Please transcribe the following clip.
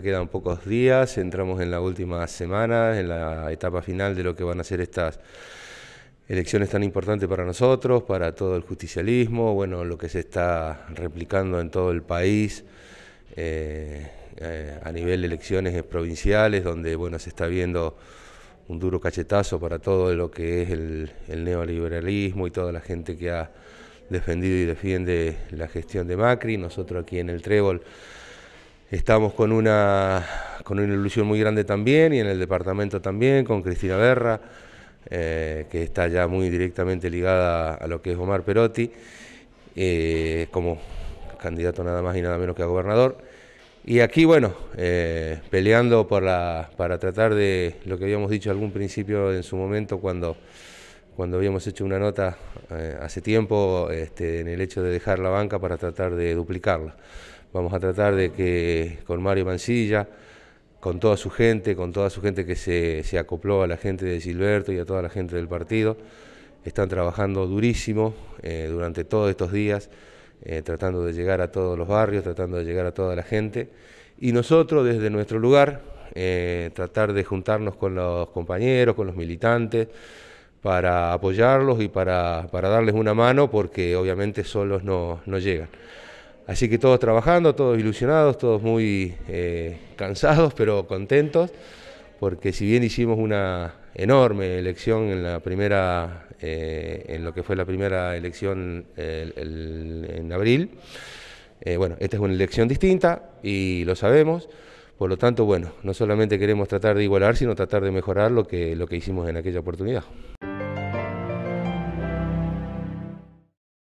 quedan pocos días, entramos en la última semana, en la etapa final de lo que van a ser estas elecciones tan importantes para nosotros, para todo el justicialismo, bueno, lo que se está replicando en todo el país eh, eh, a nivel de elecciones provinciales, donde bueno, se está viendo un duro cachetazo para todo lo que es el, el neoliberalismo y toda la gente que ha defendido y defiende la gestión de Macri. Nosotros aquí en el Trébol Estamos con una, con una ilusión muy grande también y en el departamento también, con Cristina Berra, eh, que está ya muy directamente ligada a lo que es Omar Perotti, eh, como candidato nada más y nada menos que a gobernador. Y aquí, bueno, eh, peleando por para tratar de lo que habíamos dicho algún principio en su momento cuando, cuando habíamos hecho una nota hace tiempo este, en el hecho de dejar la banca para tratar de duplicarla Vamos a tratar de que con Mario Mancilla, con toda su gente, con toda su gente que se, acopló a la gente de Gilberto y a toda la gente del partido, están trabajando durísimo eh, durante todos estos días, eh, tratando de llegar a todos los barrios, tratando de llegar a toda la gente. Y nosotros desde nuestro lugar, eh, tratar de juntarnos con los compañeros, con los militantes, para apoyarlos y para, darles una mano, porque obviamente solos no, no llegan. Así que todos trabajando, todos ilusionados, todos muy eh, cansados, pero contentos, porque si bien hicimos una enorme elección en la primera, eh, en lo que fue la primera elección en abril, eh, bueno, esta es una elección distinta y lo sabemos. Por lo tanto, bueno, no solamente queremos tratar de igualar, sino tratar de mejorar lo que, lo que hicimos en aquella oportunidad.